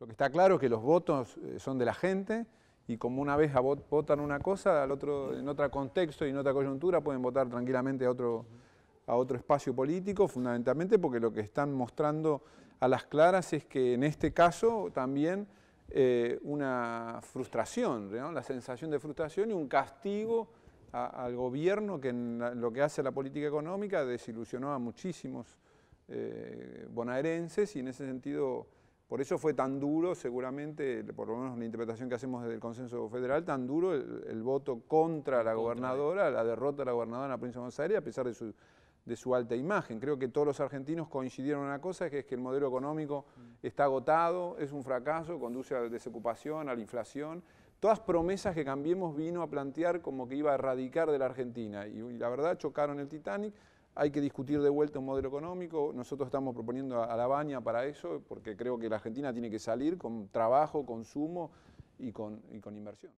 Lo que está claro es que los votos eh, son de la gente y como una vez votan una cosa, en otro contexto y en otra coyuntura pueden votar tranquilamente a otro, espacio político, fundamentalmente porque lo que están mostrando a las claras es que en este caso también eh, una frustración, la sensación de frustración y un castigo al gobierno que en lo que hace la política económica desilusionó a muchísimos eh, bonaerenses y en ese sentido por eso fue tan duro, seguramente, por lo menos la interpretación que hacemos del consenso federal, tan duro el, voto contra la gobernadora, la derrota de la gobernadora en la provincia de Buenos a pesar de su, alta imagen. Creo que todos los argentinos coincidieron en una cosa, que es que el modelo económico mm. está agotado, es un fracaso, conduce a la desocupación, a la inflación. Todas promesas que Cambiemos vino a plantear como que iba a erradicar de la Argentina. Y la verdad chocaron el Titanic, hay que discutir de vuelta un modelo económico. Nosotros estamos proponiendo a la baña para eso, porque creo que la Argentina tiene que salir con trabajo, consumo y con, y con inversión.